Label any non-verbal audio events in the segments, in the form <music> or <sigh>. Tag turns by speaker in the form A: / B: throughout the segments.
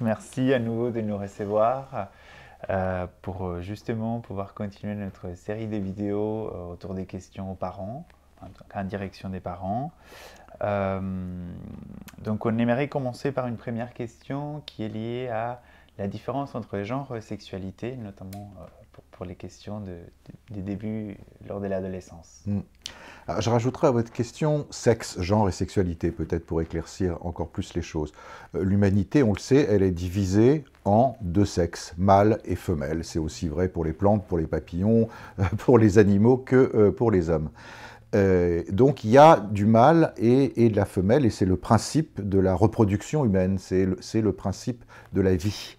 A: merci à nouveau de nous recevoir euh, pour euh, justement pouvoir continuer notre série de vidéos euh, autour des questions aux parents, en, direction des parents. donc on aimerait commencer par une première question qui est liée à la différence entre les genres et sexualité, notamment pour, les questions des débuts lors de l'adolescence.
B: Hmm. Ah, je rajouterai à votre question sexe, genre et sexualité, peut-être pour éclaircir encore plus les choses. Euh, l'humanité, on le sait, elle est divisée en deux sexes, mâle et femelle. C'est aussi vrai pour les plantes, pour les papillons, <laughs> euh, pour les animaux que euh, pour les hommes. donc il y a du mâle et, de la femelle, et c'est le principe de la reproduction humaine, c'est le, principe de la vie.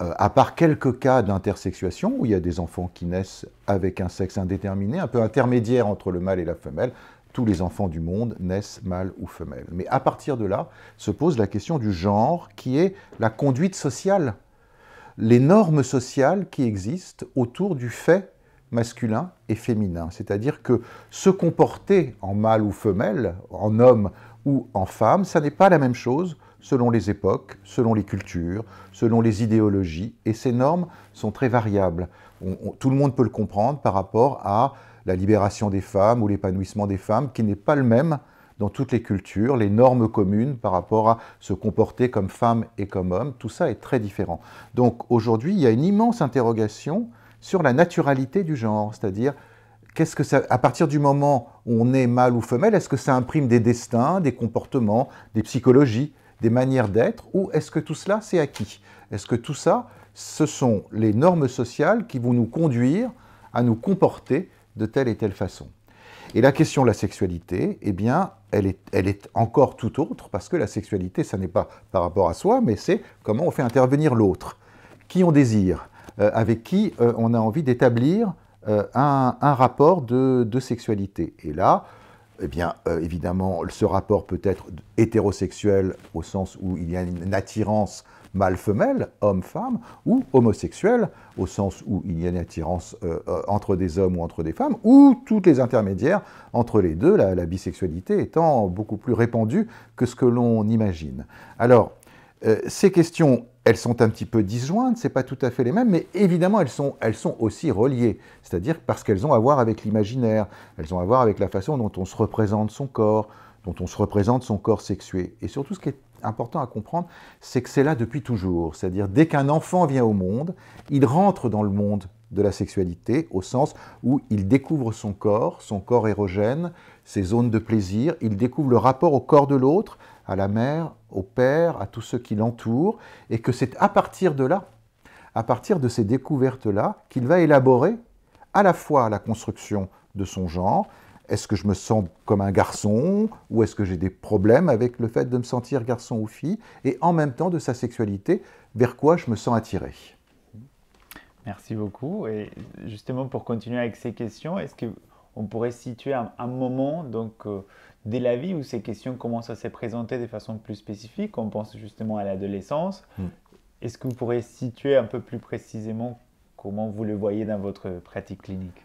B: Euh, à part quelques cas d'intersexuation où il y a des enfants qui naissent avec un sexe indéterminé, un peu intermédiaire entre le mâle et la femelle, tous les enfants du monde naissent mâle ou femelles. Mais à partir de là se pose la question du genre qui est la conduite sociale, les normes sociales qui existent autour du fait masculin et féminin. C'est-à-dire que se comporter en mâle ou femelle, en homme ou en femme, ça n'est pas la même chose selon les époques, selon les cultures, selon les idéologies, et ces normes sont très variables. tout le monde peut le comprendre par rapport à la libération des femmes ou l'épanouissement des femmes, qui n'est pas le même dans toutes les cultures, les normes communes par rapport à se comporter comme femme et comme homme, tout ça est très différent. Donc aujourd'hui, il y a une immense interrogation sur la naturalité du genre, c'est-à-dire qu'est-ce que ça, à partir du moment où on est mâle ou femelle, est-ce que ça imprime des destins, des comportements, des psychologies des manières d'être, ou est-ce que tout cela, c'est acquis Est-ce que tout ça, ce sont les normes sociales qui vont nous conduire à nous comporter de telle et telle façon Et la question de la sexualité, eh bien, elle est, encore tout autre, parce que la sexualité, ça n'est pas par rapport à soi, mais c'est comment on fait intervenir l'autre, qui on désire, euh, avec qui euh, on a envie d'établir euh, un, rapport de, de, sexualité. Et là, eh bien, euh, évidemment, ce rapport peut être hétérosexuel au sens où il y a une attirance mâle-femelle, homme-femme, ou homosexuel au sens où il y a une attirance euh, euh, entre des hommes ou entre des femmes, ou toutes les intermédiaires entre les deux, la, bisexualité étant beaucoup plus répandue que ce que l'on imagine. Alors, ces questions elles sont un petit peu disjointes, c'est pas tout à fait les mêmes, mais évidemment elles sont, elles sont aussi reliées, c'est-à-dire parce qu'elles ont à voir avec l'imaginaire, elles ont à voir avec la façon dont on se représente son corps, dont on se représente son corps sexué. Et surtout ce qui est important à comprendre, c'est que c'est là depuis toujours, c'est-à-dire dès qu'un enfant vient au monde, il rentre dans le monde de la sexualité au sens où il découvre son corps, son corps érogène, ses zones de plaisir, il découvre le rapport au corps de l'autre, à la mère, au père, à tous ceux qui l'entourent, et que c'est à partir de là, à partir de ces découvertes-là, qu'il va élaborer à la fois la construction de son genre, est-ce que je me sens comme un garçon ou est-ce que j'ai des problèmes avec le fait de me sentir garçon ou fille, et en même temps de sa sexualité, vers quoi je me sens attiré.
A: Merci beaucoup. Et justement, pour continuer avec ces questions, est-ce que on pourrait situer un, moment donc, euh, dès la vie où ces questions commencent à se présenter de façon plus spécifique. On pense justement à l'adolescence. Hmm. Est-ce que vous pourrez situer un peu plus précisément comment vous le voyez dans votre pratique clinique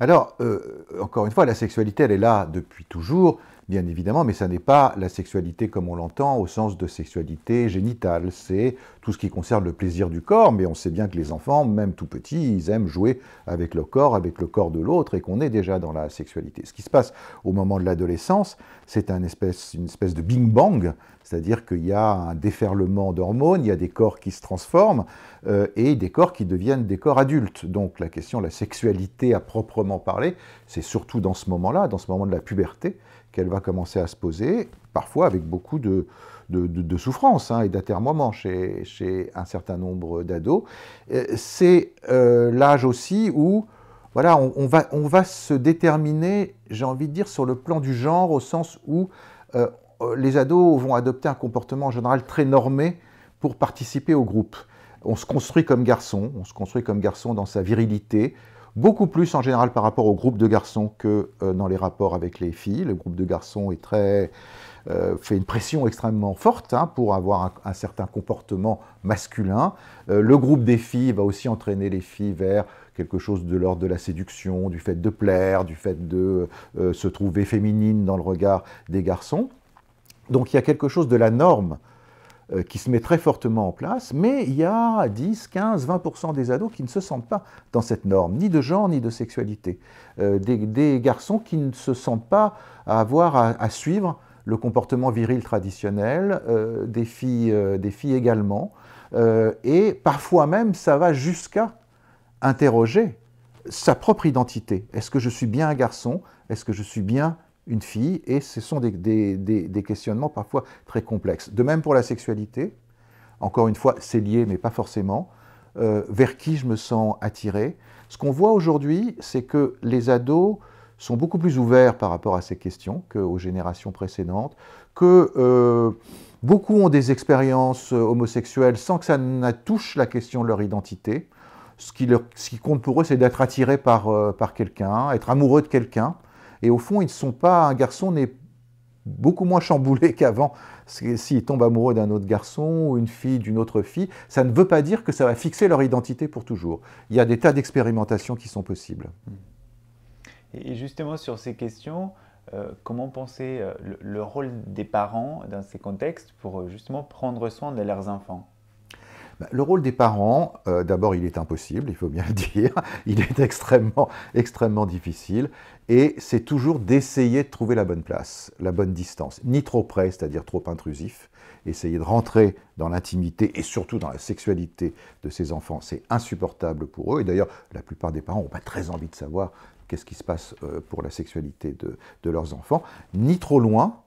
B: alors, euh, encore une fois, la sexualité, elle est là depuis toujours bien évidemment, mais ça n'est pas la sexualité comme on l'entend au sens de sexualité génitale. C'est tout ce qui concerne le plaisir du corps, mais on sait bien que les enfants, même tout petits, ils aiment jouer avec le corps, avec le corps de l'autre, et qu'on est déjà dans la sexualité. Ce qui se passe au moment de l'adolescence, c'est une espèce de bing-bang, c'est-à-dire qu'il y a un déferlement d'hormones, il y a des corps qui se transforment, euh, et des corps qui deviennent des corps adultes. Donc la question de la sexualité à proprement parler, c'est surtout dans ce moment-là, dans ce moment de la puberté, qu'elle va commencer à se poser, parfois avec beaucoup de, de, souffrance hein, et d'atermoiement chez, chez, un certain nombre d'ados. Euh, c'est euh, l'âge aussi où voilà, on, va, on va se déterminer, j'ai envie de dire, sur le plan du genre, au sens où euh, les ados vont adopter un comportement en général très normé pour participer au groupe. On se construit comme garçon, on se construit comme garçon dans sa virilité, beaucoup plus en général par rapport au groupe de garçons que euh, dans les rapports avec les filles. Le groupe de garçons euh, fait une pression extrêmement forte hein, pour avoir un, certain comportement masculin. Euh, le groupe des filles va aussi entraîner les filles vers quelque chose de l'ordre de la séduction, du fait de plaire, du fait de se trouver féminine dans le regard des garçons. Donc il y a quelque chose de la norme euh, qui se met très fortement en place, mais il y a 10, 15, 20% des ados qui ne se sentent pas dans cette norme, ni de genre, ni de sexualité. Euh, des, garçons qui ne se sentent pas avoir à, suivre le comportement viril traditionnel, euh, des, filles, des filles également, et parfois même ça va jusqu'à interroger sa propre identité. Est-ce que je suis bien un garçon Est-ce que je suis bien une fille, et ce sont des, des, questionnements parfois très complexes. De même pour la sexualité, encore une fois, c'est lié, mais pas forcément, euh, vers qui je me sens attiré. Ce qu'on voit aujourd'hui, c'est que les ados sont beaucoup plus ouverts par rapport à ces questions qu'aux générations précédentes, que euh, beaucoup ont des expériences euh, homosexuelles sans que ça ne touche la question de leur identité. Ce qui, leur, qui compte pour eux, c'est d'être attiré par, par quelqu'un, être amoureux de quelqu'un. Et au fond, ils sont pas. Un garçon n'est beaucoup moins chamboulé <laughs> qu'avant. S'il tombe amoureux d'un autre garçon ou une fille d'une autre fille, ça ne veut pas dire que ça va fixer leur identité pour toujours. Il y a des tas d'expérimentations qui sont possibles.
A: Et justement, sur ces questions, euh, comment penser euh, le, rôle des parents dans ces contextes pour euh, justement prendre soin de leurs enfants
B: bah, le rôle des parents, euh, d'abord, il est impossible, il faut bien le <laughs> dire. Il est extrêmement, extrêmement difficile. Et c'est toujours d'essayer de trouver la bonne place, la bonne distance. Ni trop près, c'est-à-dire trop intrusif. Essayer de rentrer dans l'intimité et surtout dans la sexualité de ses enfants, c'est insupportable pour eux. Et d'ailleurs, la plupart des parents n'ont pas très envie de savoir qu'est-ce qui se passe euh, pour la sexualité de leurs enfants. Ni trop loin,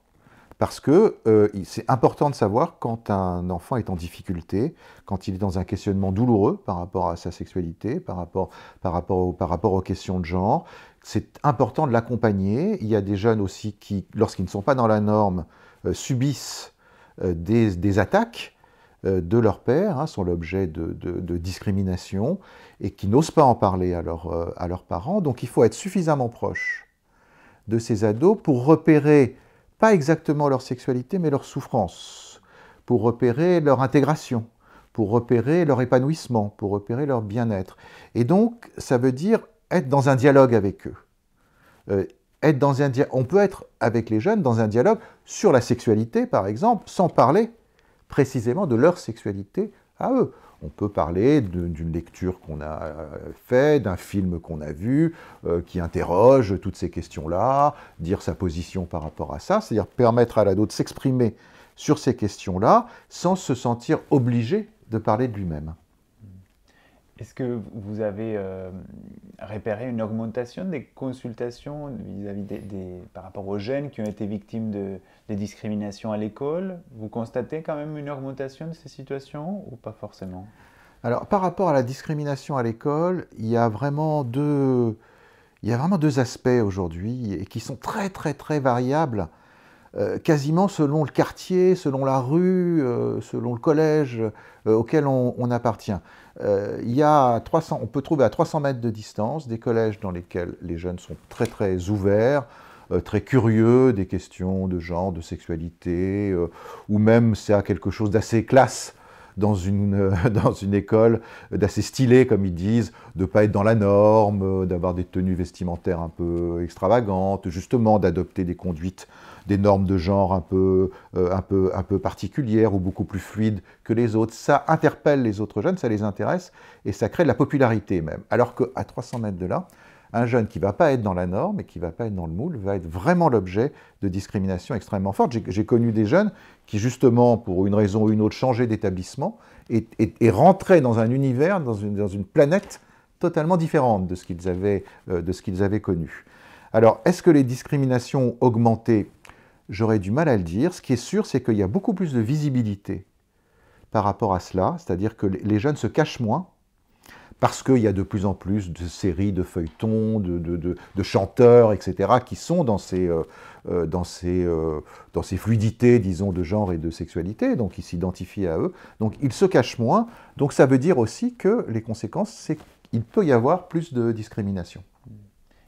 B: parce que euh, c'est important de savoir quand un enfant est en difficulté, quand il est dans un questionnement douloureux par rapport à sa sexualité, par rapport, par rapport, par rapport aux questions de genre. C'est important de l'accompagner. Il y a des jeunes aussi qui, lorsqu'ils ne sont pas dans la norme, euh, subissent euh, des, attaques de leur père, hein, sont l'objet de, de, discrimination, et qui n'osent pas en parler à leurs parents. Donc il faut être suffisamment proche de ces ados pour repérer pas exactement leur sexualité, mais leur souffrance, pour repérer leur intégration, pour repérer leur épanouissement, pour repérer leur bien-être. Et donc, ça veut dire être dans un dialogue avec eux. Euh, être dans un on peut être avec les jeunes dans un dialogue sur la sexualité, par exemple, sans parler précisément de leur sexualité à eux. On peut parler d'une lecture qu'on a euh, faite, d'un film qu'on a vu, euh, qui interroge toutes ces questions-là, dire sa position par rapport à ça, c'est-à-dire permettre à l'ado de s'exprimer sur ces questions-là sans se sentir obligé de parler de lui-même.
A: Est-ce que vous avez euh, repéré une augmentation des consultations vis-à-vis des, par rapport aux jeunes qui ont été victimes de, des discriminations à l'école Vous constatez quand même une augmentation de ces situations ou pas forcément
B: Alors, par rapport à la discrimination à l'école, il y a vraiment deux, il y a vraiment deux aspects aujourd'hui et qui sont très très très variables euh, quasiment selon le quartier, selon la rue, euh, selon le collège euh, auquel on, appartient. il y a 300, on peut trouver à 300 mètres de distance des collèges dans lesquels les jeunes sont très très ouverts, très curieux des questions de genre, de sexualité, ou même c'est à quelque chose d'assez classe euh, <laughs> dans une, école d'assez stylée, comme ils disent, de ne pas être dans la norme, euh, d'avoir des tenues vestimentaires un peu extravagantes, justement d'adopter des conduites, des normes de genre un peu, euh, un, peu, un peu particulières ou beaucoup plus fluides que les autres. Ça interpelle les autres jeunes, ça les intéresse et ça crée de la popularité même. Alors qu'à 300 mètres de là, un jeune qui ne va pas être dans la norme et qui ne va pas être dans le moule va être vraiment l'objet de discriminations extrêmement fortes. J'ai connu des jeunes qui, justement, pour une raison ou une autre, changeaient d'établissement et, rentraient dans un univers, dans une, planète totalement différente de ce qu'ils avaient, euh, de ce qu'ils avaient connu. Alors, est-ce que les discriminations ont augmenté J'aurais du mal à le dire. Ce qui est sûr, c'est qu'il y a beaucoup plus de visibilité par rapport à cela, c'est-à-dire que les jeunes se cachent moins parce qu'il y a de plus en plus de séries, de feuilletons, de, chanteurs, etc., qui sont euh, euh, euh, dans ces, fluidités, disons, de genre et de sexualité, donc ils s'identifient à eux, donc ils se cachent moins, donc ça veut dire aussi que les conséquences, c'est qu'il peut y avoir plus de discrimination.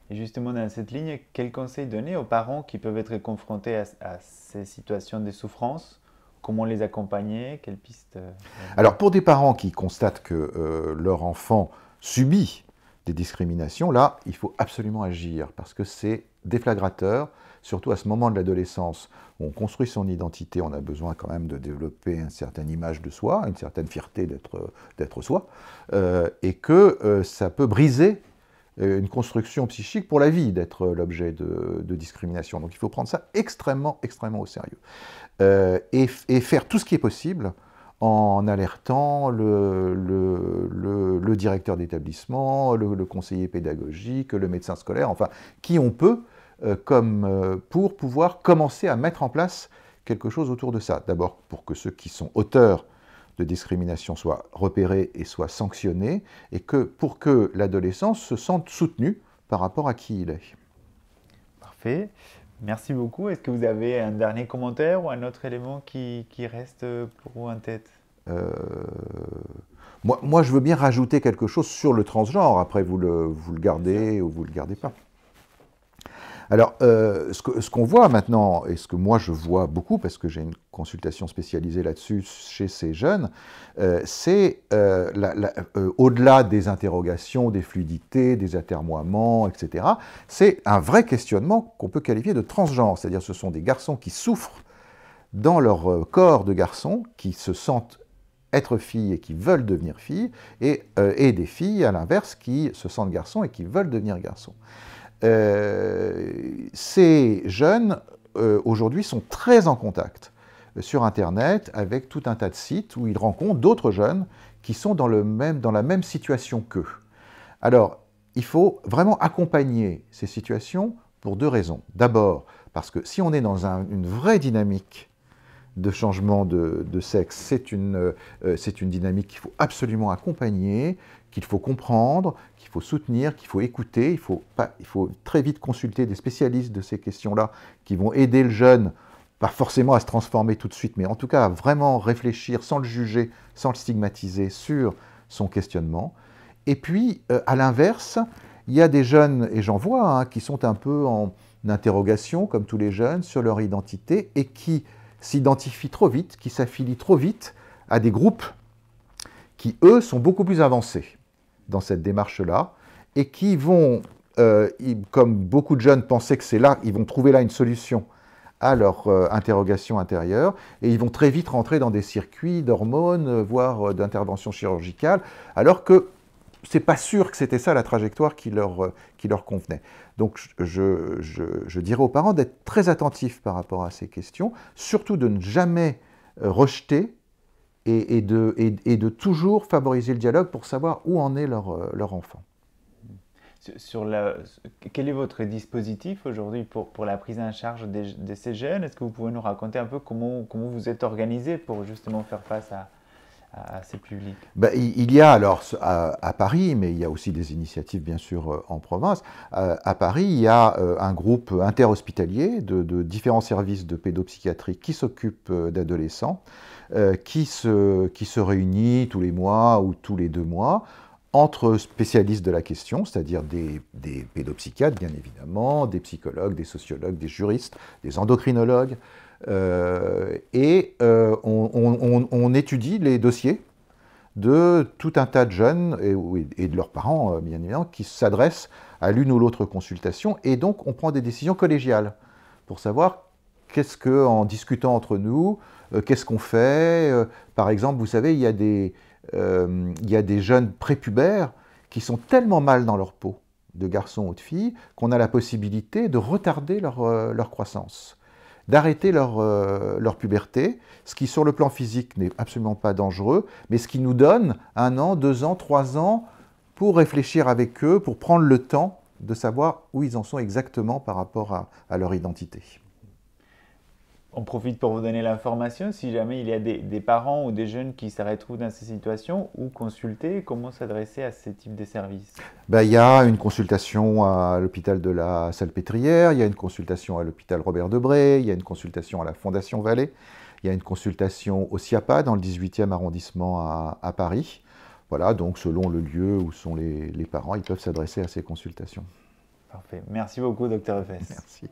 A: Et justement, dans cette ligne, quel conseil donner aux parents qui peuvent être confrontés à ces situations de souffrance comment les accompagner Quelles pistes euh,
B: Alors, pour des parents qui constatent que euh, leur enfant subit des discriminations, là, il faut absolument agir parce que c'est déflagrateur, surtout à ce moment de l'adolescence où on construit son identité, on a besoin quand même de développer une certaine image de soi, une certaine fierté d'être soi, euh, et que ça peut briser euh, une construction psychique pour la vie d'être l'objet de, discrimination. Donc il faut prendre ça extrêmement, extrêmement au sérieux. Euh, et, faire tout ce qui est possible en alertant le, directeur d'établissement, le, conseiller pédagogique, le médecin scolaire, enfin, qui on peut, euh, comme, pour pouvoir commencer à mettre en place quelque chose autour de ça. D'abord pour que ceux qui sont auteurs de discrimination soit repérée et soit sanctionnée et que pour que l'adolescent se sente soutenu par rapport à qui il est.
A: Parfait. Merci beaucoup. Est-ce que vous avez un dernier commentaire ou un autre élément qui, reste pour vous en tête
B: euh, moi, je veux bien rajouter quelque chose sur le transgenre. Après, vous le, vous le gardez ou vous ne le gardez pas. Alors, euh, ce qu'on voit maintenant, et ce que moi je vois beaucoup, parce que j'ai une consultation spécialisée là-dessus chez ces jeunes, euh, c'est euh, au-delà des interrogations, des fluidités, des atermoiements, etc., c'est un vrai questionnement qu'on peut qualifier de transgenre, c'est-à-dire ce sont des garçons qui souffrent dans leur corps de garçon, qui se sentent être filles et qui veulent devenir filles, et, et des filles, à l'inverse, qui se sentent garçons et qui veulent devenir garçons. Euh, ces jeunes, euh, aujourd'hui, sont très en contact euh, sur Internet avec tout un tas de sites où ils rencontrent d'autres jeunes qui sont dans, le même, dans la même situation qu'eux. Alors, il faut vraiment accompagner ces situations pour deux raisons. D'abord, parce que si on est dans une vraie dynamique de changement de, sexe, c'est une, une, dynamique qu'il faut absolument accompagner, qu'il faut comprendre, qu'il faut soutenir, qu'il faut écouter. Il faut, très vite consulter des spécialistes de ces questions-là qui vont aider le jeune, pas forcément à se transformer tout de suite, mais en tout cas à vraiment réfléchir sans le juger, sans le stigmatiser sur son questionnement. Et puis, euh, à l'inverse, il y a des jeunes, et j'en vois, hein, qui sont un peu en interrogation, comme tous les jeunes, sur leur identité et qui s'identifient trop vite, qui s'affilient trop vite à des groupes qui, eux, sont beaucoup plus avancés dans cette démarche-là et qui vont, euh, comme beaucoup de jeunes pensaient que c'est là, ils vont trouver là une solution à leur euh, interrogation intérieure et ils vont très vite rentrer dans des circuits d'hormones, euh, voire d'interventions chirurgicales, alors que c'est pas sûr que c'était ça la trajectoire qui leur, qui leur convenait. Donc je dirais aux parents d'être très attentifs par rapport à ces questions, surtout de ne jamais rejeter et, de, et, de, toujours favoriser le dialogue pour savoir où en est leur, euh, leur enfant.
A: Sur quel est votre dispositif aujourd'hui pour, pour, la prise en charge des, de ces jeunes Est-ce que vous pouvez nous raconter un peu comment, comment vous êtes organisé pour justement faire face à, à, publics
B: ben, Il y a alors à, Paris, mais il y a aussi des initiatives bien sûr euh, en province. Euh, à Paris, il y a euh, un groupe interhospitalier de, de, différents services de pédopsychiatrie qui s'occupe d'adolescents, qui, qui se réunit tous les mois ou tous les deux mois entre spécialistes de la question, c'est-à-dire des, pédopsychiatres, bien évidemment, des psychologues, des sociologues, des juristes, des endocrinologues, euh, et euh, on, étudie les dossiers de tout un tas de jeunes et, de leurs parents, euh, bien évidemment, qui s'adressent à l'une ou l'autre consultation, et donc on prend des décisions collégiales pour savoir qu'est-ce que, en discutant entre nous, qu'est-ce qu'on fait. par exemple, vous savez, il y a des euh, il y a des jeunes prépubères qui sont tellement mal dans leur peau, de garçons ou de filles, qu'on a la possibilité de retarder leur, euh, croissance, d'arrêter euh, leur, puberté, ce qui sur le plan physique n'est absolument pas dangereux, mais ce qui nous donne un an, deux ans, trois ans pour réfléchir avec eux, pour prendre le temps de savoir où ils en sont exactement par rapport à leur identité.
A: On profite pour vous donner l'information si jamais il y a des, parents ou des jeunes qui s'arrêtent retrouvent dans ces situations ou consulter comment s'adresser à ces types de services.
B: Bah, il y a une consultation à l'hôpital de la Salpêtrière, il y a une consultation à l'hôpital Robert Debré, il y a une consultation à la Fondation Vallée, il y a une consultation au SIAPA dans le 18e arrondissement à, Paris. Voilà, donc selon le lieu où sont les, parents, ils peuvent s'adresser à ces consultations.
A: Parfait. Merci beaucoup, docteur Effes.
B: Merci.